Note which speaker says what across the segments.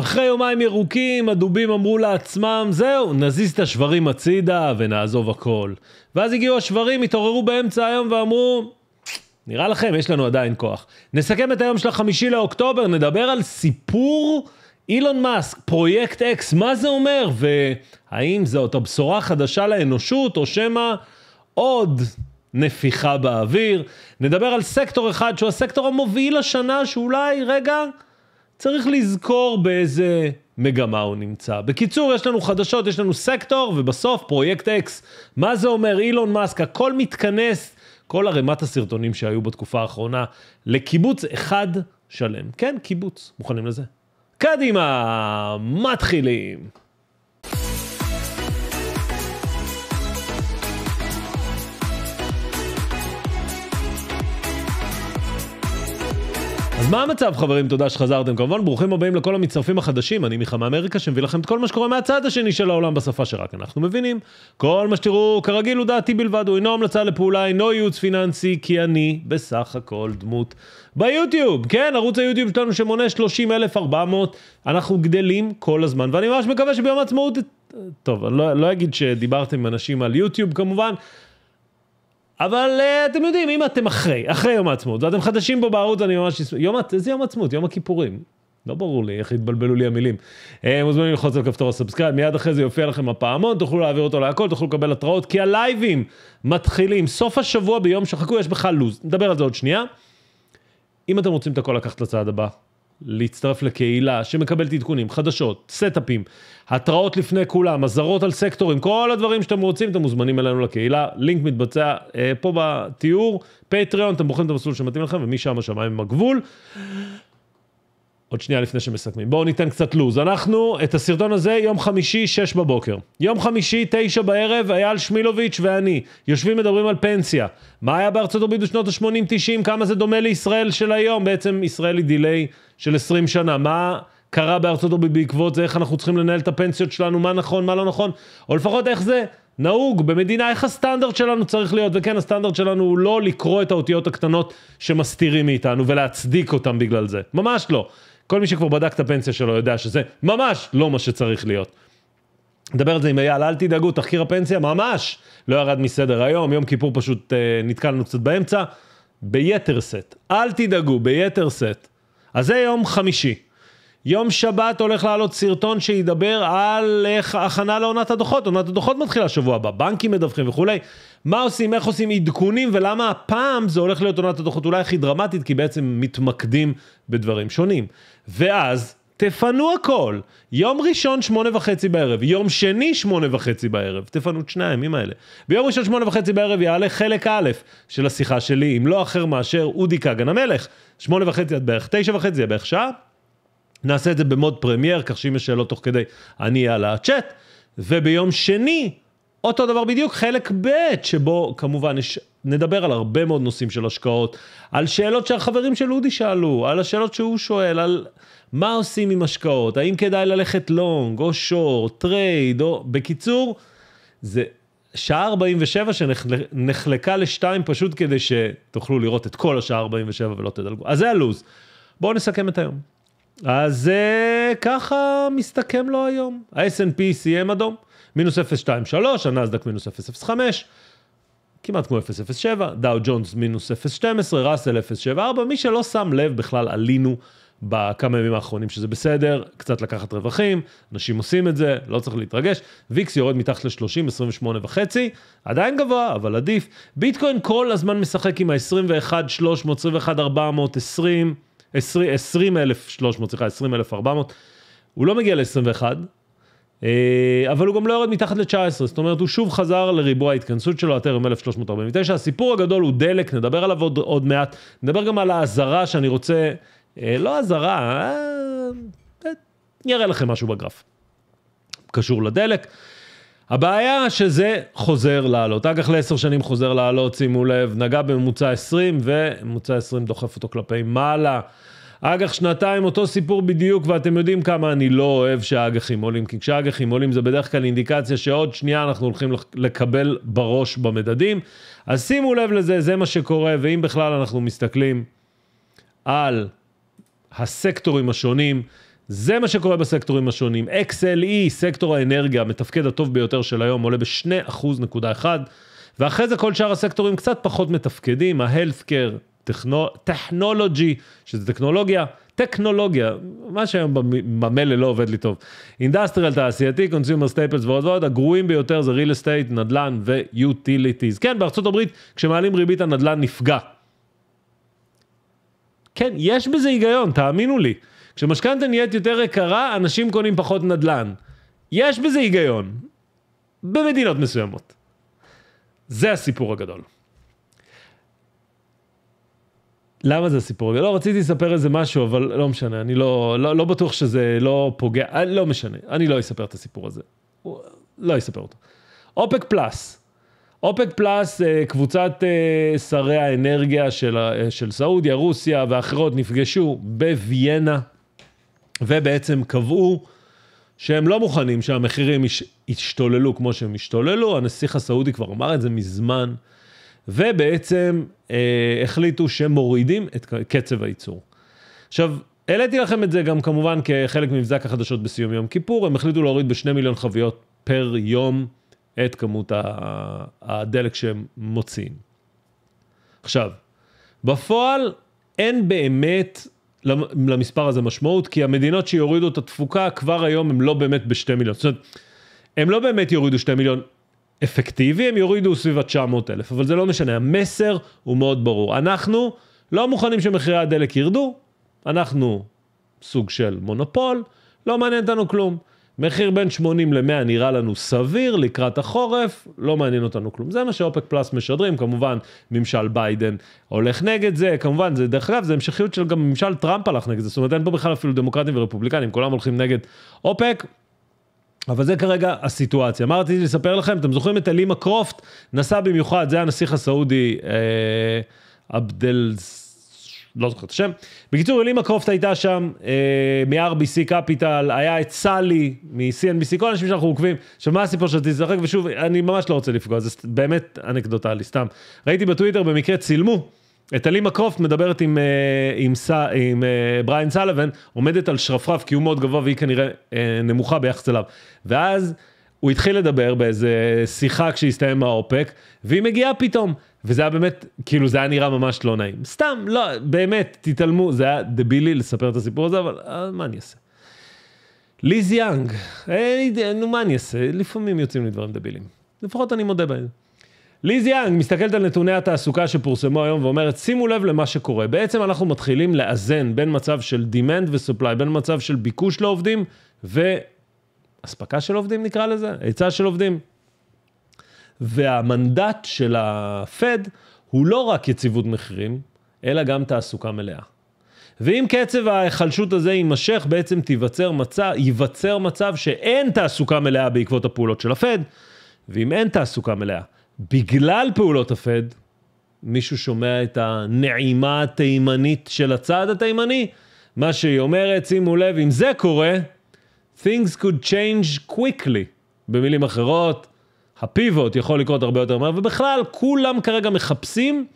Speaker 1: אחרי יומיים ירוקים, הדובים אמרו לעצמם, זהו, נזיז את השברים הצידה ונעזוב הכל. ואז הגיעו השברים, התעוררו באמצע היום ואמרו, נראה לכם, יש לנו עדיין כוח. נסכם את היום של החמישי לאוקטובר, נדבר על סיפור אילון מאסק, פרויקט אקס, מה זה אומר? והאם זאת הבשורה חדשה לאנושות, או שמא עוד נפיחה באוויר? נדבר על סקטור אחד שהוא הסקטור המוביל השנה, שאולי, רגע... צריך לזכור באיזה מגמה הוא נמצא. בקיצור, יש לנו חדשות, יש לנו סקטור, ובסוף פרויקט אקס. מה זה אומר אילון מאסק? הכל מתכנס, כל ערימת הסרטונים שהיו בתקופה האחרונה, לקיבוץ אחד שלם. כן, קיבוץ, מוכנים לזה? קדימה, מתחילים. אז מה המצב חברים? תודה שחזרתם. כמובן, ברוכים הבאים לכל המצטרפים החדשים, אני מיכה מאמריקה, שמביא לכם את כל מה שקורה מהצד השני של העולם בשפה שרק אנחנו מבינים. כל מה שתראו, כרגיל הוא דעתי בלבד, הוא אינו המלצה לפעולה, אינו ייעוץ פיננסי, כי אני בסך הכל דמות ביוטיוב. כן, ערוץ היוטיוב שלנו שמונה 30,400, אנחנו גדלים כל הזמן, ואני ממש מקווה שביום העצמאות... טוב, אני לא, לא אגיד שדיברתם עם אנשים על יוטיוב כמובן. אבל אה, אתם יודעים, אם אתם אחרי, אחרי יום העצמאות, ואתם חדשים פה בערוץ, אני ממש אשמח. יום, איזה יום עצמאות? יום הכיפורים. לא ברור לי איך התבלבלו לי המילים. אה, מוזמנים ללחוץ על כפתור הסאבסקרייב, מיד אחרי זה יופיע לכם הפעמון, תוכלו להעביר אותו להכל, תוכלו לקבל התראות, כי הלייבים מתחילים. סוף השבוע ביום שחכו, יש בכלל לו"ז. נדבר על זה עוד שנייה. אם אתם רוצים את הכל לקחת לצעד הבא, להצטרף לקהילה שמקבלת עדכונים, חדשות, סטאפים, התראות לפני כולם, אזהרות על סקטורים, כל הדברים שאתם רוצים, אתם מוזמנים אלינו לקהילה, לינק מתבצע אה, פה בתיאור, פטריון, אתם בוחרים את המסלול שמתאים לכם, ומשם השמיים הם הגבול. עוד שנייה לפני שמסכמים. בואו ניתן קצת לו"ז. אנחנו, את הסרטון הזה, יום חמישי, שש בבוקר. יום חמישי, תשע בערב, אייל שמילוביץ' ואני יושבים מדברים על פנסיה. מה היה בארצות הברית בשנות ה-80-90, כמה זה דומה לישראל של היום. בעצם ישראל היא דיליי של 20 שנה, מה קרה בארצות הברית בעקבות זה, איך אנחנו צריכים לנהל את הפנסיות שלנו, מה נכון, מה לא נכון, או לפחות איך זה נהוג במדינה, איך הסטנדרט שלנו צריך להיות, וכן, הסטנדרט שלנו הוא לא לקרוא את האותיות הקטנות שמסתירים מאיתנו ולהצדיק אותם בגלל זה, ממש לא. כל מי שכבר בדק את הפנסיה שלו יודע שזה ממש לא מה שצריך להיות. נדבר על זה עם אייל, אל תדאגו, תחקיר הפנסיה ממש לא ירד מסדר היום, יום כיפור פשוט אה, נתקע קצת באמצע, ביתר סט, אל תדאגו, ביתר סט. אז זה יום חמישי. יום שבת הולך לעלות סרטון שידבר על איך הכנה לעונת הדוחות, עונת הדוחות מתחילה שבוע הבא, בנקים מדווחים וכולי. מה עושים, איך עושים עדכונים ולמה הפעם זה הולך להיות עונת הדוחות אולי הכי דרמטית, כי בעצם מתמקדים בדברים שונים. ואז תפנו הכל. יום ראשון, שמונה וחצי בערב, יום שני, שמונה וחצי בערב, תפנו את שני הימים האלה. ביום ראשון, שמונה וחצי בערב, יעלה חלק א' של השיחה שלי, אם לא אחר מאשר אודי כגן המלך. שמונה וחצי עד בערך תשע וחצי, בערך שעה. נעשה את זה במוד פרמייר, כך שאם יש שאלות תוך כדי, אני אעלה הצ'אט. וביום שני, אותו דבר בדיוק, חלק ב', שבו כמובן יש, נדבר על הרבה מאוד נושאים של השקעות, על שאלות שהחברים של אודי שאלו, על השאלות שהוא שואל, על מה עושים עם השקעות, האם כדאי ללכת לונג, או שור, טרייד, או... בקיצור, זה שעה 47 שנחלקה לשתיים פשוט כדי שתוכלו לראות את כל השעה 47 ולא תדלגו. אז זה הלו"ז. בואו נסכם את היום. אז אה, ככה מסתכם לו היום. ה snp סיים אדום. מינוס 0.23, הנסדק מינוס 0.05, כמעט כמו 0.07, דאו ג'ונס מינוס 0.12, ראסל 0.74, מי שלא שם לב בכלל עלינו בכמה ימים האחרונים שזה בסדר, קצת לקחת רווחים, אנשים עושים את זה, לא צריך להתרגש, ויקס יורד מתחת ל-30, 28 וחצי, עדיין גבוה, אבל עדיף. ביטקוין כל הזמן משחק עם ה-21, 300, 21, 400, 20, 20,300, סליחה, 20,400. הוא לא מגיע ל-21, אה, אבל הוא גם לא יורד מתחת ל-19, זאת אומרת הוא שוב חזר לריבוע ההתכנסות שלו, הטרם 1349. הסיפור הגדול הוא דלק, נדבר עליו עוד, עוד מעט. נדבר גם על האזהרה שאני רוצה, אה, לא אזהרה, אני אה, אראה לכם משהו בגרף. קשור לדלק. הבעיה שזה חוזר לעלות, אג"ח לעשר שנים חוזר לעלות, שימו לב, נגע בממוצע 20 וממוצע 20 דוחף אותו כלפי מעלה. אג"ח שנתיים, אותו סיפור בדיוק, ואתם יודעים כמה אני לא אוהב שהאג"חים עולים, כי כשהאג"חים עולים זה בדרך כלל אינדיקציה שעוד שנייה אנחנו הולכים לקבל בראש במדדים. אז שימו לב לזה, זה מה שקורה, ואם בכלל אנחנו מסתכלים על הסקטורים השונים, זה מה שקורה בסקטורים השונים. XLE, סקטור האנרגיה, המתפקד הטוב ביותר של היום, עולה ב-2.1%, ואחרי זה כל שאר הסקטורים קצת פחות מתפקדים, ה-health care טכנולוגי, שזה טכנולוגיה, טכנולוגיה, מה שהיום במלא לא עובד לי טוב. אינדסטריאל תעשייתי, קונסיומר סטייפלס ועוד ועוד, הגרועים ביותר זה ריל אסטייט, נדל"ן ויוטיליטיז. כן, בארצות הברית, כשמעלים ריבית הנדל"ן נפגע. כן, יש בזה היגיון, תאמינו לי. כשמשכנתה נהיית יותר יקרה, אנשים קונים פחות נדל"ן. יש בזה היגיון. במדינות מסוימות. זה הסיפור הגדול. למה זה סיפור? לא, רציתי לספר איזה משהו, אבל לא משנה, אני לא, לא, לא בטוח שזה לא פוגע, אה, לא משנה, אני לא אספר את הסיפור הזה. לא אספר אותו. אופק פלאס. אופק פלאס, אה, קבוצת אה, שרי האנרגיה של, של סעודיה, רוסיה ואחרות נפגשו בוויינה, ובעצם קבעו שהם לא מוכנים שהמחירים ישתוללו כמו שהם השתוללו. הנסיך הסעודי כבר אמר את זה מזמן. ובעצם אה, החליטו שמורידים את קצב הייצור. עכשיו, העליתי לכם את זה גם כמובן כחלק מבזק החדשות בסיום יום כיפור, הם החליטו להוריד בשני מיליון חביות פר יום את כמות הדלק שהם מוציאים. עכשיו, בפועל אין באמת למספר הזה משמעות, כי המדינות שיורידו את התפוקה כבר היום הם לא באמת בשתי מיליון. זאת אומרת, הם לא באמת יורידו שתי מיליון, אפקטיבי, הם יורידו סביב ה-900 אלף, אבל זה לא משנה, המסר הוא מאוד ברור. אנחנו לא מוכנים שמחירי הדלק ירדו, אנחנו סוג של מונופול, לא מעניין אותנו כלום. מחיר בין 80 ל-100 נראה לנו סביר לקראת החורף, לא מעניין אותנו כלום. זה מה שאופק פלאס משדרים, כמובן ממשל ביידן הולך נגד זה, כמובן, זה דרך אגב, זה המשכיות של גם ממשל טראמפ הלך נגד זה, זאת אומרת אין פה בכלל אפילו דמוקרטים ורפובליקנים, כולם הולכים נגד אופק, אבל זה כרגע הסיטואציה. מה רציתי לספר לכם? אתם זוכרים את אלימה קרופט? נסע במיוחד, זה הנסיך הסעודי אה, עבדל... לא זוכר את השם. בקיצור, אלימה קרופט הייתה שם אה, מ-RBC קפיטל, היה את סאלי מ-CNBC, כל האנשים שאנחנו עוקבים. עכשיו, מה הסיפור שאתה לשחק? ושוב, אני ממש לא רוצה לפגוע, זה באמת אנקדוטלי, סתם. ראיתי בטוויטר, במקרה צילמו. את אלימה קרופט מדברת עם, אה, עם, עם, עם אה, בריין סלוון, עומדת על שרפרף כי הוא מאוד גבוה והיא כנראה אה, נמוכה ביחס אליו. ואז הוא התחיל לדבר באיזה שיחה כשהסתיים האופק, והיא מגיעה פתאום. וזה היה באמת, כאילו זה היה נראה ממש לא נעים. סתם, לא, באמת, תתעלמו, זה היה דבילי לספר את הסיפור הזה, אבל אה, מה אני אעשה? ליז יאנג, נו מה אני אעשה? לפעמים יוצאים לי דברים דבילים. לפחות אני מודה בהם. ליז יאנג מסתכלת על נתוני התעסוקה שפורסמו היום ואומרת, שימו לב למה שקורה. בעצם אנחנו מתחילים לאזן בין מצב של demand ו-supply, בין מצב של ביקוש לעובדים ואספקה של עובדים נקרא לזה, היצע של עובדים. והמנדט של ה הוא לא רק יציבות מחירים, אלא גם תעסוקה מלאה. ואם קצב ההיחלשות הזה יימשך, בעצם תיווצר מצב, ייווצר מצב שאין תעסוקה מלאה בעקבות הפעולות של הפד, ואם אין תעסוקה מלאה בגלל פעולות הפד, מישהו שומע את הנעימה התימנית של הצעד התימני, מה שהיא אומרת, שימו לב, אם זה קורה, things could change quickly. במילים אחרות, הפיבוט יכול לקרות הרבה יותר מהר, ובכלל, כולם כרגע מחפשים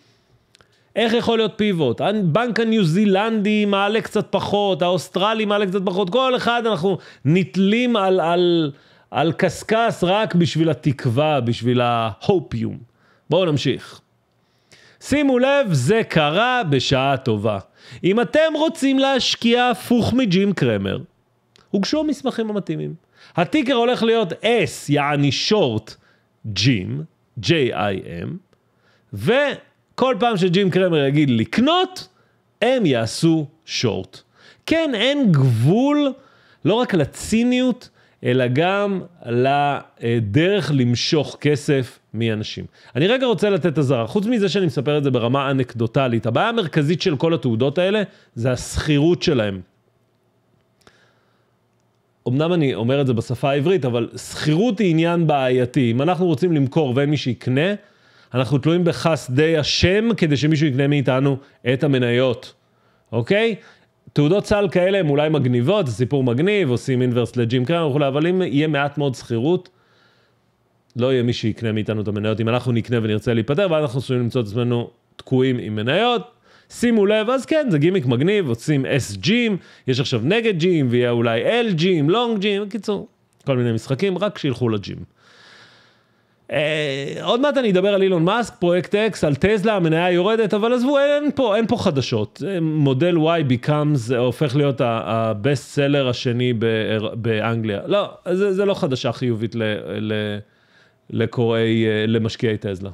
Speaker 1: איך יכול להיות פיבוט. הבנק הניו זילנדי מעלה קצת פחות, האוסטרלי מעלה קצת פחות, כל אחד אנחנו נתלים על, על, על קשקש רק בשביל התקווה, בשביל ההופיום. בואו נמשיך. שימו לב, זה קרה בשעה טובה. אם אתם רוצים להשקיע הפוך מג'ים קרמר, הוגשו המסמכים המתאימים. הטיקר הולך להיות S, יעני שורט, ג'ים, J-I-M, וכל פעם שג'ים קרמר יגיד לקנות, הם יעשו שורט. כן, אין גבול לא רק לציניות, אלא גם לדרך למשוך כסף מאנשים. אני רגע רוצה לתת אזהרה, חוץ מזה שאני מספר את זה ברמה אנקדוטלית, הבעיה המרכזית של כל התעודות האלה זה השכירות שלהם. אמנם אני אומר את זה בשפה העברית, אבל שכירות היא עניין בעייתי. אם אנחנו רוצים למכור ואין מי שיקנה, אנחנו תלויים בחסדי השם כדי שמישהו יקנה מאיתנו את המניות, אוקיי? תעודות סל כאלה הן אולי מגניבות, זה סיפור מגניב, עושים אינברס לג'ים קרן וכולי, אבל אם יהיה מעט מאוד שכירות, לא יהיה מי שיקנה מאיתנו את המניות, אם אנחנו נקנה ונרצה להיפטר, ואז אנחנו עשויים למצוא את עצמנו תקועים עם מניות. שימו לב, אז כן, זה גימיק מגניב, עושים SG'ים, יש עכשיו נגד ג'ים, ויהיה אולי LG'ים, לונג ג'ים, בקיצור, כל מיני משחקים, רק שילכו לג'ים. אה, עוד מעט אני אדבר על אילון מאסק, פרויקט אקס, על טזלה, המניה יורדת, אבל עזבו, אין פה, אין פה חדשות. אה, מודל Y becomes, אה, הופך להיות הבסט סלר השני אה, באנגליה. לא, זה, זה לא חדשה חיובית ל, ל, לקוראי, למשקיעי טזלה.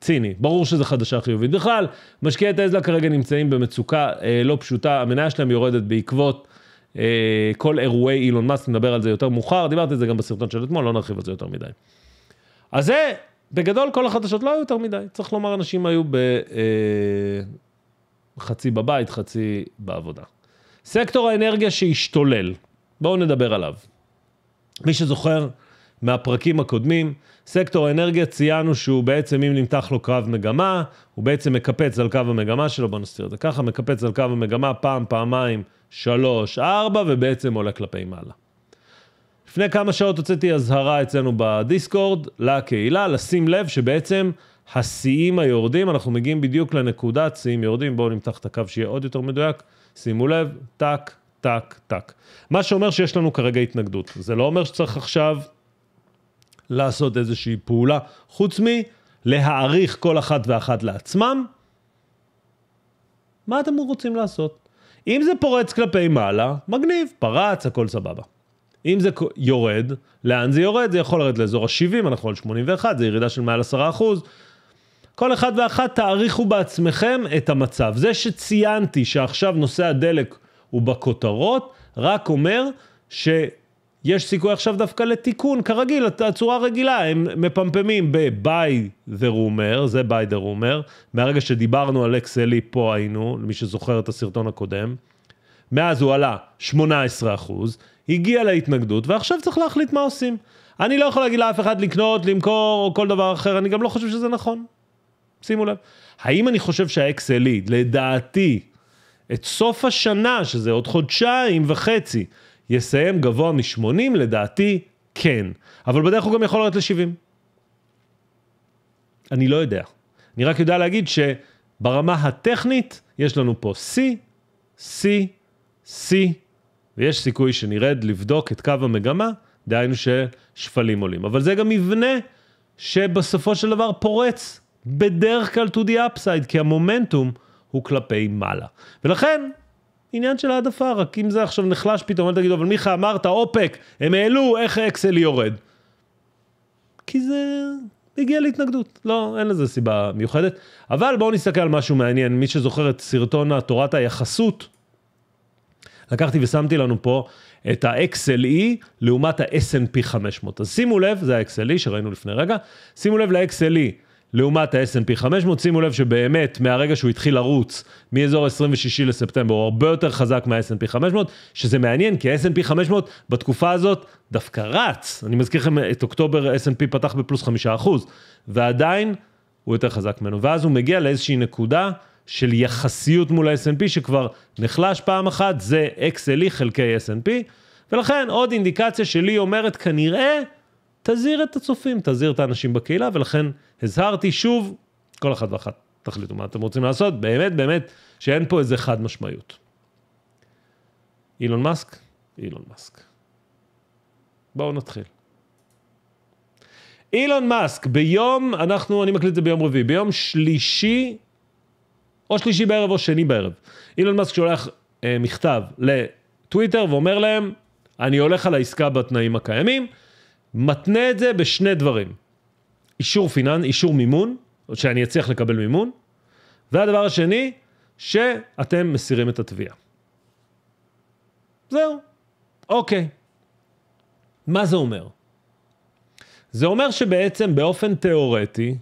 Speaker 1: ציני, ברור שזו חדשה חיובית. בכלל, משקיעי טזלה כרגע נמצאים במצוקה אה, לא פשוטה, המניה שלהם יורדת בעקבות אה, כל אירועי אילון מאסק, נדבר על זה יותר מאוחר, דיברתי על זה גם בסרטון של אתמול, לא נרחיב על זה יותר מדי. אז זה, בגדול כל החדשות לא היו יותר מדי. צריך לומר, אנשים היו ב... אה, חצי בבית, חצי בעבודה. סקטור האנרגיה שהשתולל, בואו נדבר עליו. מי שזוכר מהפרקים הקודמים, סקטור האנרגיה ציינו שהוא בעצם, אם נמתח לו קרב מגמה, הוא בעצם מקפץ על קו המגמה שלו, בואו נסתיר את זה ככה, מקפץ על קו המגמה פעם, פעמיים, שלוש, ארבע, ובעצם עולה כלפי מעלה. לפני כמה שעות הוצאתי אזהרה אצלנו בדיסקורד לקהילה, לשים לב שבעצם השיאים היורדים, אנחנו מגיעים בדיוק לנקודת שיאים יורדים, בואו נמתח את הקו שיהיה עוד יותר מדויק, שימו לב, טאק, טאק, טאק. מה שאומר שיש לנו כרגע התנגדות. זה לא אומר שצריך עכשיו לעשות איזושהי פעולה, חוץ מלהעריך כל אחת ואחת לעצמם. מה אתם רוצים לעשות? אם זה פורץ כלפי מעלה, מגניב, פרץ, הכל סבבה. אם זה יורד, לאן זה יורד? זה יכול לרדת לאזור ה-70, אנחנו על 81, זה ירידה של מעל 10 כל אחד ואחת תעריכו בעצמכם את המצב. זה שציינתי שעכשיו נושא הדלק הוא בכותרות, רק אומר שיש סיכוי עכשיו דווקא לתיקון, כרגיל, הצורה הרגילה, הם מפמפמים ב-by the rumor, זה by the rumor, מהרגע שדיברנו על אקסלי פה היינו, למי שזוכר את הסרטון הקודם, מאז הוא עלה 18 אחוז, הגיע להתנגדות, ועכשיו צריך להחליט מה עושים. אני לא יכול להגיד לאף אחד לקנות, למכור או כל דבר אחר, אני גם לא חושב שזה נכון. שימו לב. האם אני חושב שהאקסלי, לדעתי, את סוף השנה, שזה עוד חודשיים וחצי, יסיים גבוה מ-80? לדעתי, כן. אבל בדרך הוא גם יכול לרדת ל-70. אני לא יודע. אני רק יודע להגיד שברמה הטכנית, יש לנו פה C, C, C, ויש סיכוי שנרד לבדוק את קו המגמה, דהיינו ששפלים עולים. אבל זה גם מבנה שבסופו של דבר פורץ בדרך כלל to the upside, כי המומנטום הוא כלפי מעלה. ולכן, עניין של העדפה, רק אם זה עכשיו נחלש פתאום, אל תגידו, אבל מיכה אמרת, אופק, הם העלו, איך האקסל יורד? כי זה הגיע להתנגדות. לא, אין לזה סיבה מיוחדת. אבל בואו נסתכל על משהו מעניין. מי שזוכר את סרטון תורת היחסות, לקחתי ושמתי לנו פה את ה-XLE לעומת ה-S&P 500. אז שימו לב, זה ה-XLE שראינו לפני רגע, שימו לב ל-XLE לעומת ה-S&P 500, שימו לב שבאמת מהרגע שהוא התחיל לרוץ, מאזור 26 לספטמבר, הוא הרבה יותר חזק מה-S&P 500, שזה מעניין, כי ה-S&P 500 בתקופה הזאת דווקא רץ. אני מזכיר לכם, את אוקטובר S&P פתח בפלוס 5%, ועדיין הוא יותר חזק ממנו. ואז הוא מגיע לאיזושהי נקודה של יחסיות מול ה-S&P שכבר נחלש פעם אחת, זה XLE חלקי S&P, ולכן עוד אינדיקציה שלי אומרת כנראה, תזהיר את הצופים, תזהיר את האנשים בקהילה, ולכן הזהרתי שוב, כל אחת ואחת תחליטו מה אתם רוצים לעשות, באמת באמת שאין פה איזה חד משמעיות. אילון מאסק, אילון מאסק. בואו נתחיל. אילון מאסק, ביום, אנחנו, אני מקליט את זה ביום רביעי, ביום שלישי או שלישי בערב או שני בערב. אילון מאסק שולח אה, מכתב לטוויטר ואומר להם, אני הולך על העסקה בתנאים הקיימים, מתנה את זה בשני דברים. אישור פיננס, אישור מימון, שאני אצליח לקבל מימון, והדבר השני, שאתם מסירים את התביעה. זהו, אוקיי. מה זה אומר? זה אומר שבעצם באופן תיאורטי,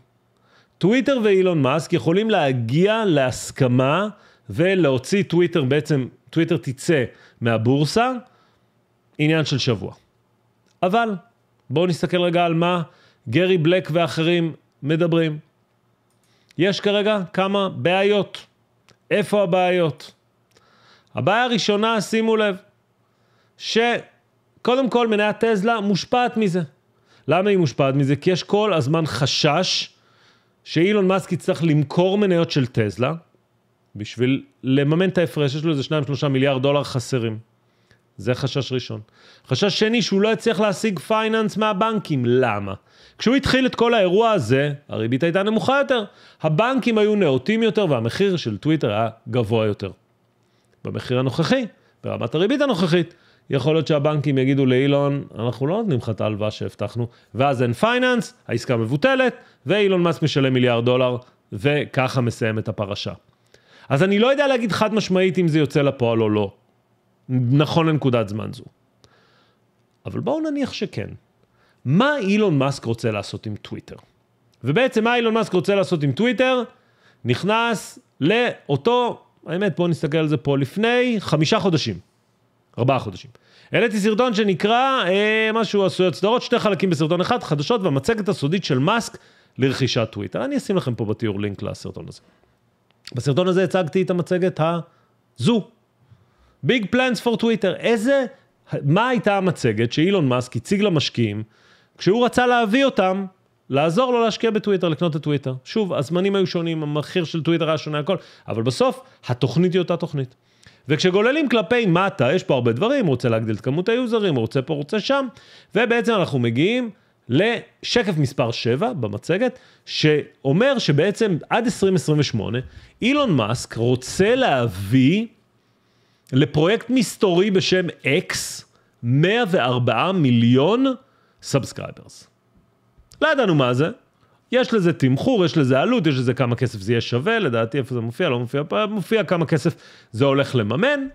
Speaker 1: טוויטר ואילון מאסק יכולים להגיע להסכמה ולהוציא טוויטר בעצם, טוויטר תצא מהבורסה, עניין של שבוע. אבל בואו נסתכל רגע על מה גרי בלק ואחרים מדברים. יש כרגע כמה בעיות. איפה הבעיות? הבעיה הראשונה, שימו לב, שקודם כל מניית טזלה מושפעת מזה. למה היא מושפעת מזה? כי יש כל הזמן חשש שאילון מאסק יצטרך למכור מניות של טזלה בשביל לממן את ההפרש, יש לו איזה 2-3 מיליארד דולר חסרים. זה חשש ראשון. חשש שני, שהוא לא יצליח להשיג פייננס מהבנקים. למה? כשהוא התחיל את כל האירוע הזה, הריבית הייתה נמוכה יותר. הבנקים היו נאותים יותר והמחיר של טוויטר היה גבוה יותר. במחיר הנוכחי, ברמת הריבית הנוכחית, יכול להיות שהבנקים יגידו לאילון, אנחנו לא נותנים לך את ההלוואה שהבטחנו, ואז אין פייננס, העסקה מבוטלת, ואילון מאסק משלם מיליארד דולר, וככה מסיים את הפרשה. אז אני לא יודע להגיד חד משמעית אם זה יוצא לפועל או לא, נכון לנקודת זמן זו. אבל בואו נניח שכן. מה אילון מאסק רוצה לעשות עם טוויטר? ובעצם מה אילון מאסק רוצה לעשות עם טוויטר? נכנס לאותו, האמת בואו נסתכל על זה פה, לפני חמישה חודשים. ארבעה חודשים. העליתי סרטון שנקרא אה, משהו עשויות סדרות, שני חלקים בסרטון אחד, חדשות והמצגת הסודית של מאסק לרכישת טוויטר. אני אשים לכם פה בתיאור לינק לסרטון הזה. בסרטון הזה הצגתי את המצגת הזו. ביג פלאנס פור טוויטר. איזה, מה הייתה המצגת שאילון מאסק הציג למשקיעים כשהוא רצה להביא אותם לעזור לו להשקיע בטוויטר, לקנות את טוויטר. שוב, הזמנים היו שונים, המחיר של טוויטר היה שונה הכל, אבל בסוף התוכנית היא אותה תוכנית. וכשגוללים כלפי מטה, יש פה הרבה דברים, רוצה להגדיל את כמות היוזרים, רוצה פה, רוצה שם, ובעצם אנחנו מגיעים לשקף מספר 7 במצגת, שאומר שבעצם עד 2028, אילון מאסק רוצה להביא לפרויקט מסתורי בשם X 104 מיליון סאבסקרייברס. לא ידענו מה זה, יש לזה תמחור, יש לזה עלות, יש לזה כמה כסף זה יהיה שווה, לדעתי איפה זה מופיע, לא מופיע, מופיע כמה כסף זה הולך לממן,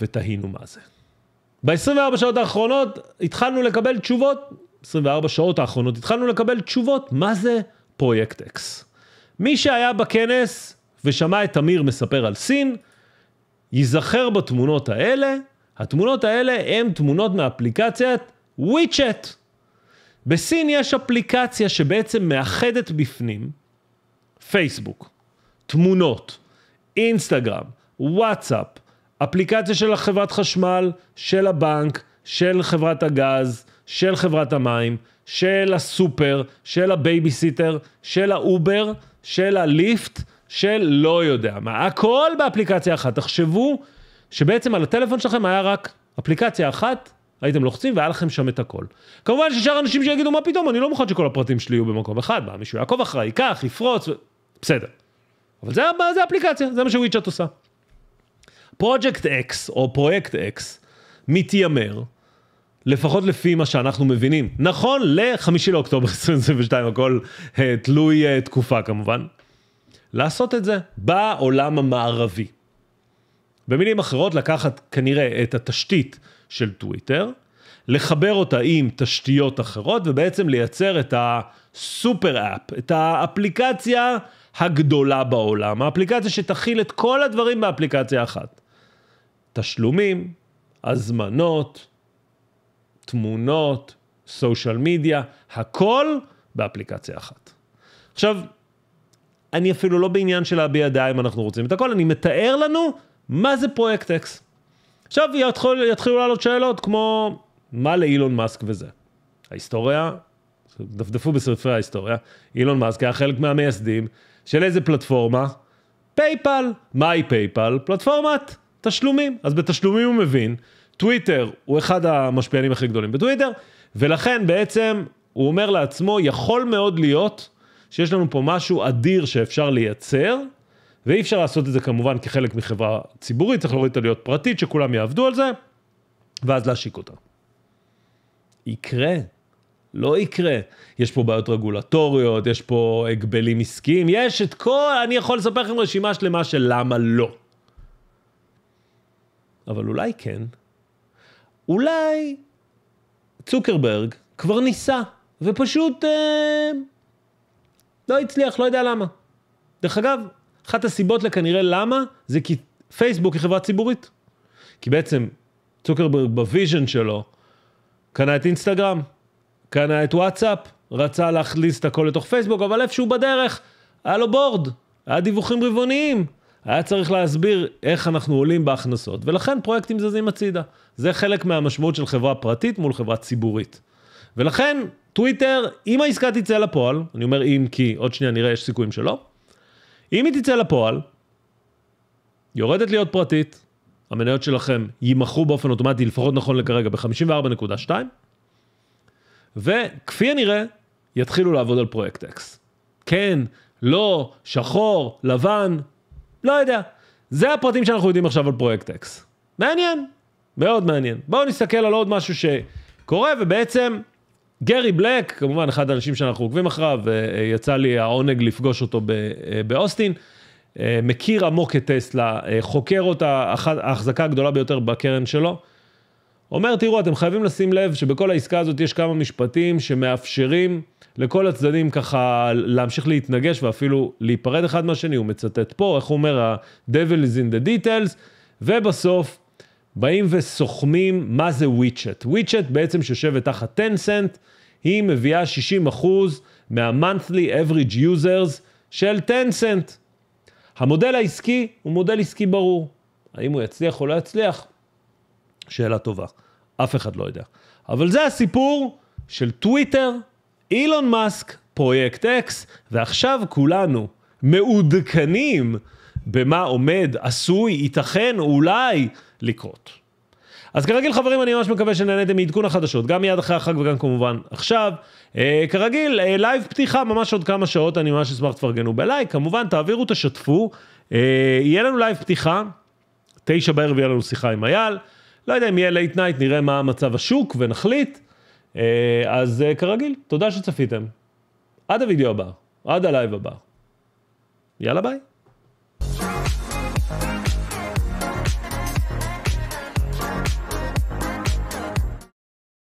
Speaker 1: ותהינו מה זה. ב-24 שעות האחרונות התחלנו לקבל תשובות, 24 שעות האחרונות התחלנו לקבל תשובות, מה זה פרויקט אקס. מי שהיה בכנס ושמע את אמיר מספר על סין, ייזכר בתמונות האלה, התמונות האלה הן תמונות מאפליקציית וויצ'ט. בסין יש אפליקציה שבעצם מאחדת בפנים פייסבוק, תמונות, אינסטגרם, וואטסאפ, אפליקציה של החברת חשמל, של הבנק, של חברת הגז, של חברת המים, של הסופר, של הבייביסיטר, של האובר, של הליפט, של לא יודע מה. הכל באפליקציה אחת. תחשבו שבעצם על הטלפון שלכם היה רק אפליקציה אחת הייתם לוחצים והיה לכם שם את הכל. כמובן ששאר אנשים שיגידו, מה פתאום, אני לא מוכן שכל הפרטים שלי יהיו במקום אחד, מה, מישהו יעקוב אחריי, ייקח, יפרוץ, ו... בסדר. אבל זה, זה אפליקציה, זה מה שוויצ'אט עושה. פרויקט אקס, או פרויקט אקס, מתיימר, לפחות לפי מה שאנחנו מבינים, נכון ל-5 לאוקטובר 2022, הכל אה, תלוי אה, תקופה כמובן, לעשות את זה בעולם המערבי. במילים אחרות, לקחת כנראה את התשתית של טוויטר, לחבר אותה עם תשתיות אחרות ובעצם לייצר את הסופר אפ, את האפליקציה הגדולה בעולם, האפליקציה שתכיל את כל הדברים באפליקציה אחת. תשלומים, הזמנות, תמונות, סושיאל מדיה, הכל באפליקציה אחת. עכשיו, אני אפילו לא בעניין של להביע דעה אם אנחנו רוצים את הכל, אני מתאר לנו מה זה פרויקט אקס. עכשיו יתחיל, יתחילו לעלות שאלות כמו, מה לאילון מאסק וזה? ההיסטוריה, דפדפו בספרי ההיסטוריה, אילון מאסק היה חלק מהמייסדים של איזה פלטפורמה? פייפל. מהי פייפל? פלטפורמת תשלומים. אז בתשלומים הוא מבין, טוויטר הוא אחד המשפיענים הכי גדולים בטוויטר, ולכן בעצם הוא אומר לעצמו, יכול מאוד להיות שיש לנו פה משהו אדיר שאפשר לייצר, ואי אפשר לעשות את זה כמובן כחלק מחברה ציבורית, צריך להוריד את עלויות פרטית, שכולם יעבדו על זה, ואז להשיק אותה. יקרה. לא יקרה. יש פה בעיות רגולטוריות, יש פה הגבלים עסקיים, יש את כל, אני יכול לספר לכם רשימה שלמה של למה לא. אבל אולי כן. אולי צוקרברג כבר ניסה, ופשוט אה, לא הצליח, לא יודע למה. דרך אגב, אחת הסיבות לכנראה למה, זה כי פייסבוק היא חברה ציבורית. כי בעצם צוקרברג בוויז'ן שלו, קנה את אינסטגרם, קנה את וואטסאפ, רצה להכניס את הכל לתוך פייסבוק, אבל איפשהו בדרך, היה לו בורד, היה דיווחים רבעוניים, היה צריך להסביר איך אנחנו עולים בהכנסות, ולכן פרויקטים זזים הצידה. זה חלק מהמשמעות של חברה פרטית מול חברה ציבורית. ולכן, טוויטר, אם העסקה תצא לפועל, אני אומר אם כי, עוד שנייה נראה, יש סיכויים שלא, אם היא תצא לפועל, יורדת להיות פרטית, המניות שלכם יימכרו באופן אוטומטי, לפחות נכון לכרגע, ב-54.2, וכפי הנראה, יתחילו לעבוד על פרויקט אקס. כן, לא, שחור, לבן, לא יודע. זה הפרטים שאנחנו יודעים עכשיו על פרויקט אקס. מעניין, מאוד מעניין. בואו נסתכל על עוד משהו שקורה, ובעצם גרי בלק, כמובן אחד האנשים שאנחנו עוקבים אחריו, אה, יצא לי העונג לפגוש אותו אה, באוסטין. אה, מכיר עמוק את טסלה, חוקר אותה, ההחזקה הגדולה ביותר בקרן שלו. אומר, תראו, אתם חייבים לשים לב שבכל העסקה הזאת יש כמה משפטים שמאפשרים לכל הצדדים ככה להמשיך להתנגש ואפילו להיפרד אחד מהשני. הוא מצטט פה, איך הוא אומר, ה-devil is in the details, ובסוף באים וסוכמים מה זה וויצ'ט. וויצ'ט בעצם שיושבת תחת טנסנט, היא מביאה 60% מה-monthly average users של טנסנט. המודל העסקי הוא מודל עסקי ברור. האם הוא יצליח או לא יצליח? שאלה טובה. אף אחד לא יודע. אבל זה הסיפור של טוויטר, אילון מאסק, פרויקט אקס, ועכשיו כולנו מעודכנים במה עומד, עשוי, ייתכן, אולי לקרות. אז כרגיל חברים, אני ממש מקווה שנהניתם מעדכון החדשות, גם מיד אחרי החג וגם כמובן עכשיו. אה, כרגיל, אה, לייב פתיחה ממש עוד כמה שעות, אני ממש אשמח שתפרגנו בלייק, כמובן תעבירו, תשתפו. אה, יהיה לנו לייב פתיחה, תשע בערב יהיה לנו שיחה עם אייל, לא יודע אם יהיה לייט נייט, נראה מה מצב השוק ונחליט. אה, אז אה, כרגיל, תודה שצפיתם. עד הוידאו הבא, עד הלייב הבא. יאללה ביי.